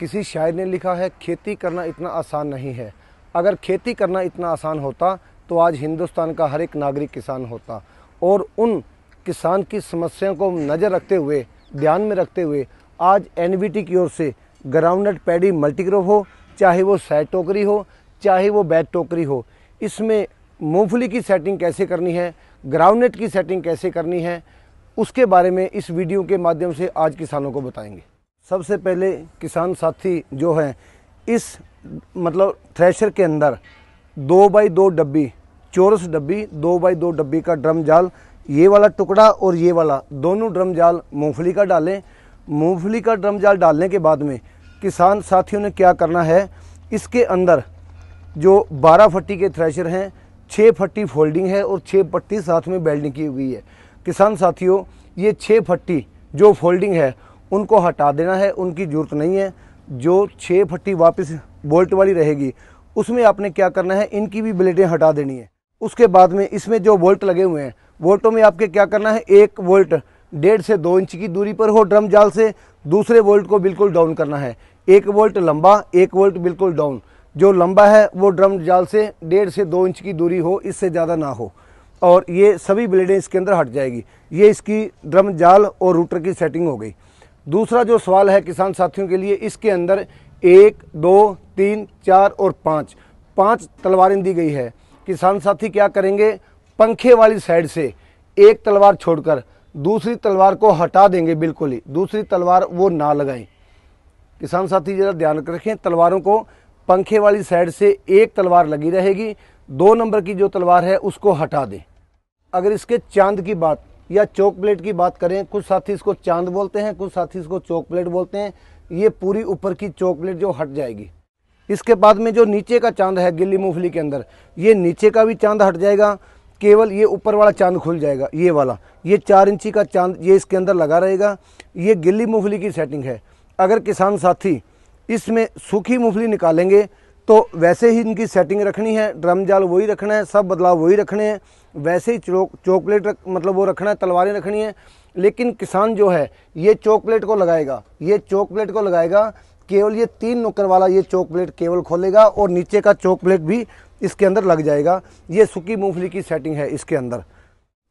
किसी शायर ने लिखा है खेती करना इतना आसान नहीं है अगर खेती करना इतना आसान होता तो आज हिंदुस्तान का हर एक नागरिक किसान होता और उन किसान की समस्याओं को नज़र रखते हुए ध्यान में रखते हुए आज एन की ओर से ग्राउंडनट पैडी मल्टीक्रॉप हो चाहे वो सैट टोकरी हो चाहे वो बैट टोकरी हो इसमें मूँगफली की सेटिंग कैसे करनी है ग्राउंडनट की सेटिंग कैसे करनी है उसके बारे में इस वीडियो के माध्यम से आज किसानों को बताएंगे सबसे पहले किसान साथी जो है इस मतलब थ्रेशर के अंदर दो बाई दो डब्बी चौरस डब्बी दो बाई दो डब्बी का ड्रम जाल ये वाला टुकड़ा और ये वाला दोनों ड्रम जाल मूंगफली का डालें मूंगफली का ड्रम जाल डालने के बाद में किसान साथियों ने क्या करना है इसके अंदर जो 12 फट्टी के थ्रेशर हैं 6 फट्टी फोल्डिंग है और 6 पट्टी साथ में बेल्डिंग की हुई है किसान साथियों ये 6 फट्टी जो फोल्डिंग है उनको हटा देना है उनकी ज़रूरत नहीं है जो छः फट्टी वापस बोल्ट वाली रहेगी उसमें आपने क्या करना है इनकी भी ब्लेडें हटा देनी है उसके बाद में इसमें जो वोल्ट लगे हुए हैं वोल्टों में आपके क्या करना है एक वोल्ट डेढ़ से दो इंच की दूरी पर हो ड्रम जाल से दूसरे वोल्ट को बिल्कुल डाउन करना है एक वोल्ट लंबा एक वोल्ट बिल्कुल डाउन जो लंबा है वो ड्रम जाल से डेढ़ से दो इंच की दूरी हो इससे ज़्यादा ना हो और ये सभी ब्लेडें इसके अंदर हट जाएगी ये इसकी ड्रम जाल और रूटर की सेटिंग हो गई दूसरा जो सवाल है किसान साथियों के लिए इसके अंदर एक दो तीन चार और पाँच पाँच तलवारें दी गई है किसान साथी क्या करेंगे पंखे वाली साइड से एक तलवार छोड़कर दूसरी तलवार को हटा देंगे बिल्कुल ही दूसरी तलवार वो ना लगाएं किसान साथी ज़रा ध्यान रखें तलवारों को पंखे वाली साइड से एक तलवार लगी रहेगी दो नंबर की जो तलवार है उसको हटा दें अगर इसके चांद की बात या चौक प्लेट की बात करें कुछ साथी इसको चांद बोलते हैं कुछ साथी इसको चौक प्लेट बोलते हैं ये पूरी ऊपर की चौक प्लेट जो हट जाएगी इसके बाद में जो नीचे का चांद है गिल्ली मूंगफली के अंदर ये नीचे का भी चांद हट जाएगा केवल ये ऊपर वाला चांद खुल जाएगा ये वाला ये चार इंची का चांद ये इसके अंदर लगा रहेगा ये गिल्ली मूंगफली की सेटिंग है अगर किसान साथी इसमें सूखी मूंगफली निकालेंगे तो वैसे ही इनकी सेटिंग रखनी है ड्रम जाल वही रखना है सब बदलाव वही रखने हैं वैसे ही चौक चौकलेट रख मतलब वो रखना है तलवारें रखनी है लेकिन किसान जो है ये चौकलेट को लगाएगा ये चौकलेट को लगाएगा केवल ये तीन नुकर वाला ये चौक प्लेट केवल खोलेगा और नीचे का चौक प्लेट भी इसके अंदर लग जाएगा ये सूखी मूँगफली की सेटिंग है इसके अंदर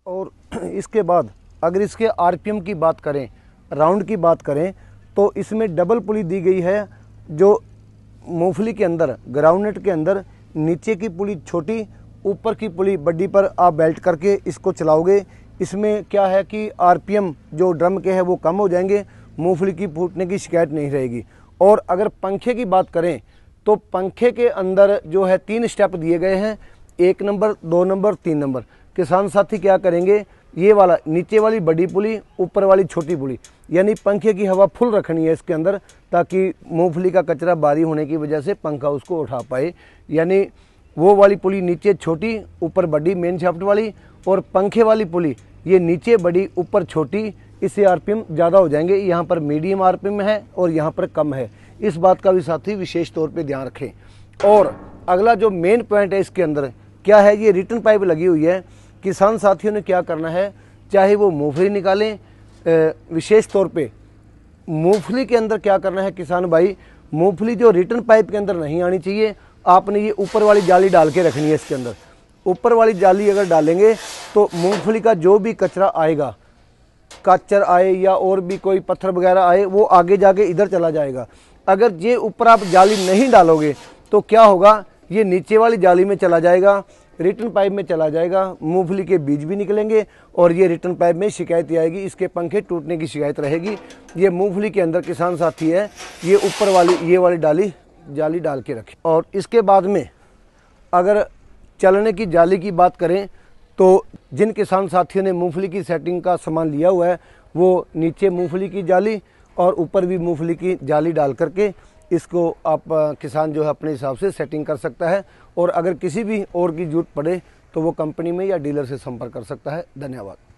और इसके बाद अगर इसके आर की बात करें राउंड की बात करें तो इसमें डबल पुली दी गई है जो मूंगफली के अंदर ग्राउंडनट के अंदर नीचे की पुली छोटी ऊपर की पुली बड्डी पर आप बेल्ट करके इसको चलाओगे इसमें क्या है कि आरपीएम जो ड्रम के हैं वो कम हो जाएंगे मूंगफली की फूटने की शिकायत नहीं रहेगी और अगर पंखे की बात करें तो पंखे के अंदर जो है तीन स्टेप दिए गए हैं एक नंबर दो नंबर तीन नंबर किसान साथी क्या करेंगे ये वाला नीचे वाली बड़ी पुली ऊपर वाली छोटी पुली यानी पंखे की हवा फुल रखनी है इसके अंदर ताकि मूंगफली का कचरा बारी होने की वजह से पंखा उसको उठा पाए यानी वो वाली पुली नीचे छोटी ऊपर बड़ी मेन शाफ्ट वाली और पंखे वाली पुली ये नीचे बड़ी ऊपर छोटी इससे आर ज़्यादा हो जाएंगे यहाँ पर मीडियम आर है और यहाँ पर कम है इस बात का भी साथी विशेष तौर पर ध्यान रखें और अगला जो मेन पॉइंट है इसके अंदर क्या है ये रिटर्न पाइप लगी हुई है किसान साथियों ने क्या करना है चाहे वो मूंगफली निकालें विशेष तौर पे मूंगफली के अंदर क्या करना है किसान भाई मूंगफली जो रिटर्न पाइप के अंदर नहीं आनी चाहिए आपने ये ऊपर वाली जाली डाल के रखनी है इसके अंदर ऊपर वाली जाली अगर डालेंगे तो मूंगफली का जो भी कचरा आएगा काचर आए या और भी कोई पत्थर वगैरह आए वो आगे जाके इधर चला जाएगा अगर ये ऊपर आप जाली नहीं डालोगे तो क्या होगा ये नीचे वाली जाली में चला जाएगा रिटर्न पाइप में चला जाएगा मूंगफली के बीज भी निकलेंगे और ये रिटर्न पाइप में शिकायत आएगी इसके पंखे टूटने की शिकायत रहेगी ये मूंगफली के अंदर किसान साथी है ये ऊपर वाली ये वाली डाली जाली डाल के रखें और इसके बाद में अगर चलने की जाली की बात करें तो जिन किसान साथियों ने मूँगफली की सेटिंग का सामान लिया हुआ है वो नीचे मूँगफली की जाली और ऊपर भी मूँगफली की जाली डाल करके इसको आप किसान जो है अपने हिसाब से सेटिंग कर सकता है और अगर किसी भी और की जरूरत पड़े तो वो कंपनी में या डीलर से संपर्क कर सकता है धन्यवाद